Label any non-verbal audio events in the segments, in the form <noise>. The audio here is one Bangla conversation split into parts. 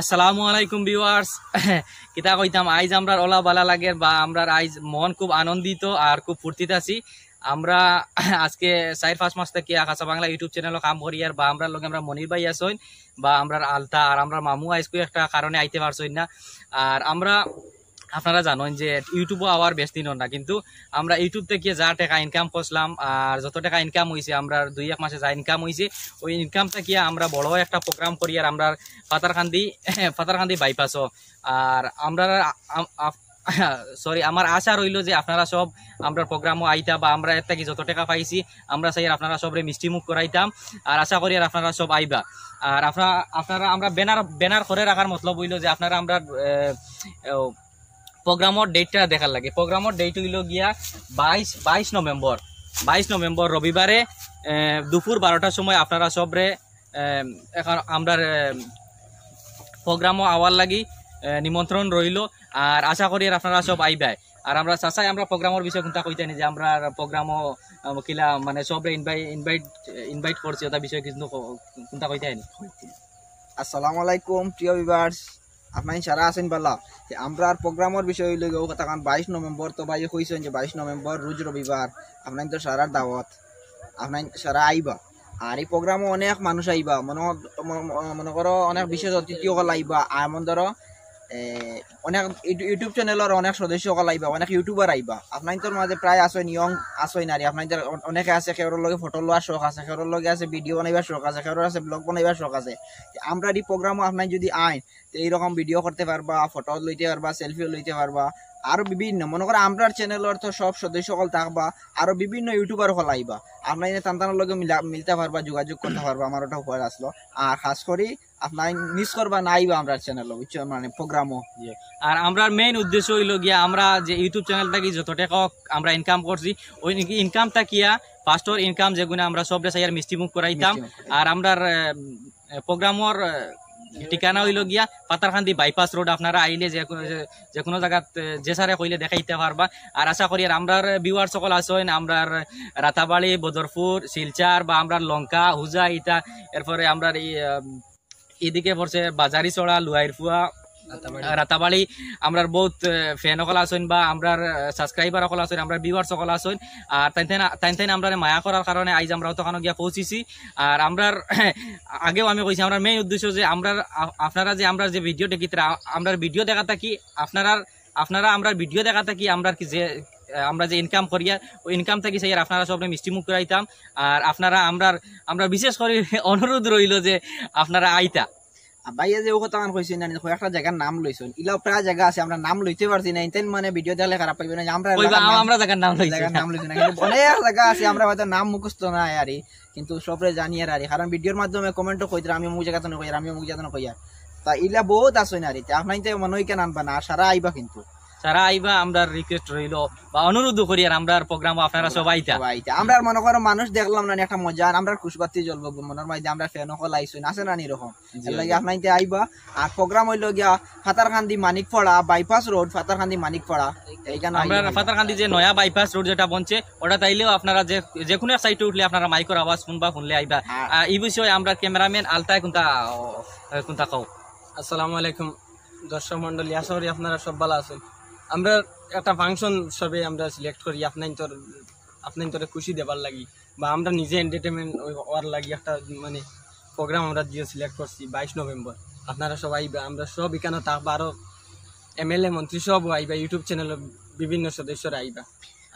আসসালামু আলাইকুম ভিউয়ার্স <laughs> কিতা কইতাম আইজ আমরার ওলা বালা লাগে বা আমরার আইজ মন খুব আনন্দিত আর খুব ফুর্তিতে আছি আমরা <clears throat> আজকে চার পাঁচ মাস থেকে আকাশা বাংলা ইউটিউব চ্যানেলও কাম করি আর বা আমরার লগে আমরা মনির ভাই আসইন বা আমরার আলতা আর আমরা মামু আইসকু একটা কারণে আইতে পারছই না আর আমরা আপনারা জানেন যে ইউটিউবও আবার বেশ দিন না কিন্তু আমরা ইউটিউব থেকে যা টাকা ইনকাম করছিলাম আর যত টাকা ইনকাম হয়েছে আমরা দুই এক মাসে যা ইনকাম হয়েছে ওই ইনকাম থেকে আমরা বড় একটা প্রোগ্রাম করি আর আমরা পাতারকান্দি পাতারকান্দি <coughs> বাইপাসও আর আমরা সরি <coughs> আমার আশা রইল যে আপনারা সব আমরা প্রোগ্রামও আইতা বা আমরা এর থেকে যত টাকা পাইছি আমরা চাই আপনারা সবরে মিষ্টিমুখ করাইতাম আর আশা করি আর আপনারা সব আইবা আর আপনারা আপনারা আমরা ব্যানার ব্যানার করে রাখার মতলব হইল যে আপনারা আমরা প্ৰগ্ৰামৰ ডেটটা দেখার লাগে প্ৰগ্ৰামৰ ডেট হইল গিয়া বাইশ বাইশ নভেম্বর বাইশ নভেম্বর রবিবারে দুপুর বারোটার সময় আপনারা সবরে এখন আমরা প্রোগ্রাম আওয়ার লাগি নিমন্ত্রণ রইল আর আশা করি আপনারা সব আইবায় আর আমরা চাচাই আমরা প্রোগ্রামের বিষয়ে চিন্তা নি যে আমরা প্রোগ্রামও কিলা মানে সবরে ইনভাইট ইনভাইট ইনভাইট করছি ওটা বিষয়ে কিন্তু চিন্তা কইতে আসসালামু আলাইকুম প্রিয় ভিভার্স আপনার সারা আছেন যে আমরা আর প্রোগ্রামের বিষয় লোক কথা কারণ বাইশ নভেম্বর তো ভাই কইছেন যে বাইশ নভেম্বর রোজ রবিবার আপনার তো সারার দাওয়াত আপনার সারা আইবা আর এই প্রোগ্রামও অনেক মানুষ আইবা মনে মনে করো অনেক বিশেষ অতিথিসকল আইবা আর মন ধরো অনেক ইউটিউব চ্যানেলের অনেক সদস্য সকল আইবা অনেক ইউটিউবার আইবা আপনাদের মাঝে প্রায় আসয় নিয়ম আসয় নারী আপনাদের অনেকে আছে কেউর লগে ফটো লওয়ার শখ আছে কেউর লগে আছে ভিডিও বানাইবার শখ আছে কেউর আছে ব্লগ বানাইবার শখ আছে আমরা এই প্রোগ্রামও আপনার যদি আইন তো এইরকম ভিডিও করতে পারবা ফটো লইতে পারবা সেলফিও লইতে পারবা আরও বিভিন্ন মনে করো আমরার চ্যানেলের তো সব সদস্য সকল থাকবা আরও বিভিন্ন ইউটিউবার হল আইবা আপনার তান্তানোর লগে মিলা মিলতে পারবা যোগাযোগ করতে পারবা আমার ওটা উপহার আসলো আর খাস করি আমরা চ্যানেল মানে আর মেইন উদ্দেশ্য গিয়া আমরা যে ইউটিউব থাকি আমরা ইনকাম ইনকাম আমরা প্রোগ্রামর ঠিকানা হইল গিয়া পাতারখান্দি বাইপাস রোড আপনারা আইলে যে যে কোনো জায়গা যে সারে কইলে দেখাইতে পারবা আর আশা করি আর আমরা বিওয়ার সকল আসেন আমরার রাতাবাড়ি বদরপুর শিলচার বা আমরা লঙ্কা হুজা ইতা এরপরে আমরা এই এদিকে পড়ছে বাজারি চড়া লুয়াইরফুয়া রাতাবাড়ি আমরার বহুত ফ্যান সকল আসেন বা আমরার সাবস্ক্রাইবার সকল আসেন আমরার ভিউয়ার সকল আসেন আর তাইন তাইন আমরা মায়া করার কারণে আইজ আমরা ওখানে গিয়া পৌঁছিছি আর আমরার <laughs> আগেও আমি কইছি আমরা মেইন উদ্দেশ্য যে আমরার আপনারা যে আমরা যে ভিডিও দেখিতে আমরার ভিডিও দেখা থাকি আপনার আপনারা আমরা ভিডিও দেখা থাকি আমরা কি যে আমরা যে ইনকাম করি ওই ইনকাম থেকে সেই আপনারা সব মিষ্টিমুখ করাইতাম আর আপনারা আমরা আমরা বিশেষ করে <laughs> অনুরোধ রইল যে আপনারা আইতা ভাইয়া যে ও কথা আমার কইছেন জানি একটা জায়গার নাম লইছেন ইলাও প্রায় জায়গা আছে আমরা নাম লইতে পারছি না ইনতেন মানে ভিডিও দেখলে খারাপ পাইবে না আমরা আমরা জায়গার নাম নাম অনেক জায়গা আছে আমরা হয়তো নাম মুখস্থ না আরি কিন্তু সবরে জানি আর আরি কারণ ভিডিওর মাধ্যমে কমেন্টও কই আমি মুখ জায়গা তো কইয়ার আমি মুখ জায়গা তো কইয়ার তা ইলা বহুত আছে না আরি আপনার তো মনে হয় কেন আনবা না সারা আইবা কিন্তু সারা আইবা আমরার রিকোয়েস্ট রইল বা অনুরোধ করি আর আমরার প্রোগ্রাম আপনারা সবাই আমরা মনে করো মানুষ দেখলাম না একটা মজা আমরার বাতি জ্বলব মনের মাঝে আমরা ফ্যান হল আইসু আছে না নিরকম আপনাইতে আইবা আর প্রোগ্রাম হইল গিয়া ফাতারখান্দি মানিকপাড়া বাইপাস রোড ফাতারখান্দি মানিকপাড়া আমরা ফাতারখান্দি যে নয়া বাইপাস রোড যেটা বনছে ওটা তাইলেও আপনারা যে যে কোনো সাইটে উঠলে আপনারা মাইকর আওয়াজ শুনবা শুনলে আইবা হ্যাঁ। এই বিষয়ে আমরা ক্যামেরাম্যান আলতায় কোনটা কোনটা কও আসসালামু আলাইকুম দর্শক মন্ডলী আশা করি আপনারা সব ভালো আছেন আমরা একটা ফাংশন সবে আমরা সিলেক্ট করি আপনার তোর আপনার তোরে খুশি দেবার লাগি বা আমরা নিজে এন্টারটেনমেন্ট হওয়ার লাগি একটা মানে প্রোগ্রাম আমরা দিয়ে সিলেক্ট করছি বাইশ নভেম্বর আপনারা সব সবাই আমরা সব এখানে তারপর আরও এমএলএ মন্ত্রী সব আইবা ইউটিউব চ্যানেল বিভিন্ন সদস্যরা আইবা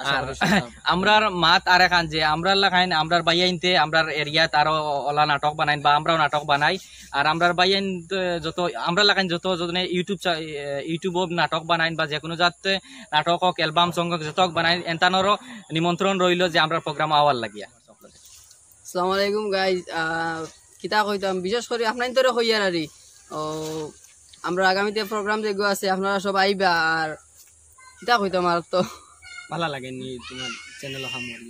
আচ্ছা, আর <laughs> আমরার মাত আর এখান যে আমরার লাখাইন আমরার তে আমরার এরিয়াত আরো অলা নাটক বানাইন বা আমরাও নাটক বানাই আর আমরার বাইয়াইন যত আমরা লাখাইন যত যত ইউটিউব ইউটিউব নাটক বানাইন বা যে কোনো জাত নাটক হোক অ্যালবাম সং হোক যত বানাই এনতানোরও নিমন্ত্রণ রইল যে আমরার প্রোগ্রাম আওয়ার লাগিয়া আসসালামু আলাইকুম গাইজ কিতা কইতাম বিশেষ করে আপনার তোরে হইয়ার আরি ও আমরা আগামীতে প্রোগ্রাম যেগুলো আছে আপনারা সব আইবা আর কিতা কইতাম আর তো ভালো লাগে নি তোমার চ্যানেল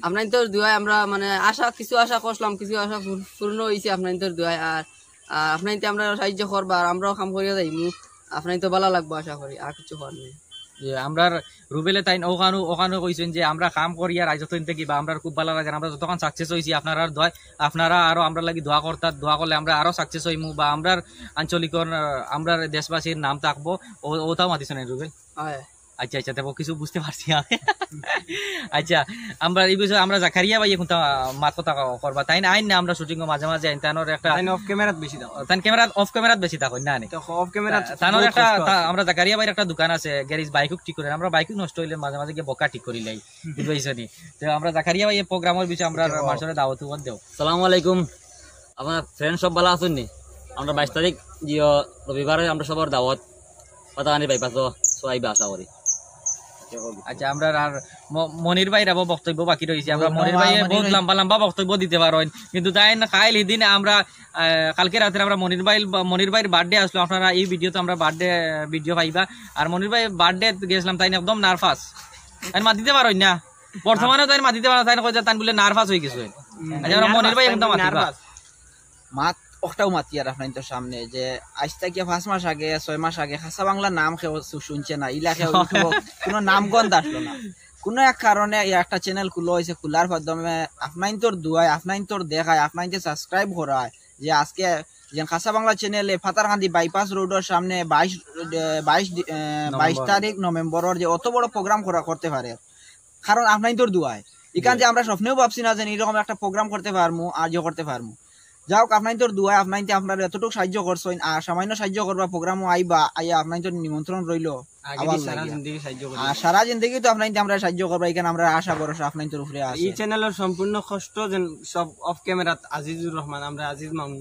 আপনার তোর দুয়াই আমরা মানে আশা কিছু আশা করলাম কিছু আশা পূর্ণ হয়েছে আপনার তোর দুয়াই আর আপনার তো আমরা সাহায্য করবা আর আমরাও কাম করিয়া যাইমু আপনার তো ভালো লাগবো আশা করি আর কিছু হওয়ার নেই আমরা রুবেলে তাই ওখানে ওখানে কইছেন যে আমরা কাম করি আর যতদিন থেকে বা আমরা খুব ভালো লাগে আমরা যতক্ষণ সাকসেস হয়েছি আপনারা আর দয় আপনারা আরও আমরা লাগি দোয়া করতার দোয়া করলে আমরা আরও সাকসেস হইমু বা আমরার আঞ্চলিক আমরা দেশবাসীর নাম থাকবো ও ওটাও মাতিস রুবেল হ্যাঁ আচ্ছা আচ্ছা দেখো কিছু বুঝতে পারছি আমি আচ্ছা আমরা এই বিষয়ে আমরা জাকারিয়া ভাই এখন মাত কথা করবা তাই না আইন না আমরা শুটিং মাঝে মাঝে আইন তানোর একটা আইন অফ ক্যামেরাত বেশি দাও তান অফ ক্যামেরাত বেশি দাও না অফ ক্যামেরা তানোর একটা আমরা জাকারিয়া একটা দোকান আছে গ্যারেজ বাইক ঠিক করে আমরা বাইক নষ্ট হইলে মাঝে মাঝে গিয়ে বকা ঠিক করি লাই বুঝাইছো তো আমরা জাকারিয়া ভাই প্রোগ্রামের বিষয়ে আমরা মানুষের দাওয়াত উপর দেও সালামু আলাইকুম আপনার ফ্রেন্ড সব ভালো আছেন নি আমরা বাইশ তারিখ রবিবারে আমরা সবার দাওয়াত পাতা আনি বাইপাস সবাই আশা করি আচ্ছা আমরা আর মনির ভাইরা বক্তব্য বাকি রয়েছে আমরা মনির ভাই বহুত লম্বা লম্বা বক্তব্য দিতে পারেন কিন্তু তাই না কাল এদিন আমরা কালকে রাতে আমরা মনির ভাই মনির ভাইয়ের বার্থডে আসলো আপনারা এই ভিডিওতে আমরা বার্থডে ভিডিও পাইবা আর মনির ভাই বার্থডে গেছিলাম তাই একদম নার্ভাস তাই মা দিতে পারেন না বর্তমানে তাই মা দিতে পারেন তাই কই তাই বলে নার্ভাস হয়ে গেছে আচ্ছা মনির ভাই একদম নার্ভাস মাত ওটাও মাতিয়ার আপনার তো সামনে যে আজ থেকে পাঁচ মাস আগে ছয় মাস আগে খাসা বাংলা নাম কেউ শুনছে না ইলাকে কেউ কোনো নামগন্ধ আসলো না কোনো এক কারণে একটা চ্যানেল খুলো হয়েছে খোলার মাধ্যমে আপনাইন তোর দুয়ায় আপনাইন তোর দেখায় আপনাইন সাবস্ক্রাইব করায় যে আজকে যে খাসা বাংলা চ্যানেলে ফাতারকান্দি বাইপাস রোডের সামনে বাইশ বাইশ বাইশ তারিখ নভেম্বরের যে অত বড় প্রোগ্রাম করা করতে পারে কারণ আপনাইন তোর দুয়ায় এখান যে আমরা স্বপ্নেও ভাবছি না যে এরকম একটা প্রোগ্রাম করতে পারবো আর যে ইয়ে করতে পারবো হোক আপনার তোর দুয়াই আপনার আপনার এতটুকু সাহায্য করছেন আর সামান্য সাহায্য করবা প্রোগ্রামও আইবা আই আপনার তোর নিমন্ত্রণ রইল সারা জিন্দগি তো আপনার আমরা সাহায্য করবা এখানে আমরা আশা ভরসা আপনার তোর উপরে এই চ্যানেলের সম্পূর্ণ কষ্ট সব অফ ক্যামেরা আজিজুর রহমান আমরা আজিজ মামুন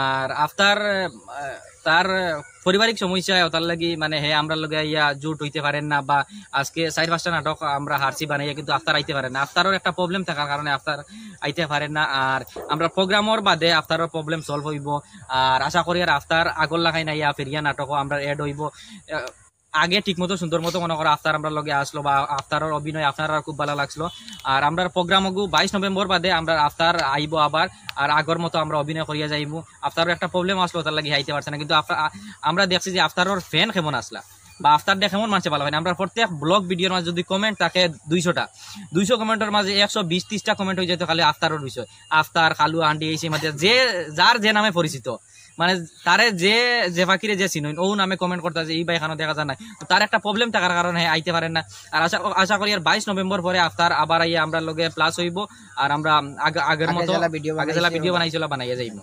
আর আফতার তার পারিবারিক সমস্যা তার লাগি মানে হে আমরা লগে ইয়া জুট হইতে পারেন না বা আজকে চার পাঁচটা নাটক আমরা হারছি বানাই কিন্তু আফতার আইতে পারেন না আফতারের একটা প্রবলেম থাকার কারণে আফতার আইতে পারেন না আর আমরা প্রোগ্রামর বাদে আফতারের প্রবলেম সলভ হইব আর আশা করি আর আফতার আগর লাগাই না ইয়া ফেরিয়া নাটকও আমরা এড হইব আগে ঠিক মতো সুন্দর মতো মনে করো আফতার আমরা লগে আসলো বা আফতারের অভিনয় আপনার খুব ভালো লাগছিলো আর আমরা প্রোগ্রামগু বাইশ নভেম্বর বাদে আমরা আফতার আইব আবার আর আগর মতো আমরা অভিনয় করিয়া যাইব আফতারের একটা প্রবলেম আসলো তার লাগে হাইতে পারছে না কিন্তু আমরা দেখছি যে আফতারের ফ্যান কেমন আসলা বা আফতার দেখে মন মানুষে ভালো হয় না আমরা প্রত্যেক ব্লগ ভিডিওর মাঝে যদি কমেন্ট থাকে দুইশোটা দুইশো কমেন্টের মাঝে একশো বিশ ত্রিশটা কমেন্ট হয়ে যেত খালি আফতারের বিষয় আফতার কালু আন্ডি এই সেই মাঝে যে যার যে নামে পরিচিত মানে তারে যে যে ফাকিরে যে চিনুন ও নামে কমেন্ট করতে আছে এই বাইখানো দেখা যায় না তার একটা প্রবলেম থাকার কারণে আইতে পারেন না আর আশা আশা করি আর বাইশ নভেম্বর পরে আফতার আবার আইয়া আমরা লগে প্লাস হইব আর আমরা আগের মতো আগে ভিডিও বানাইছিল বানাইয়া যাইব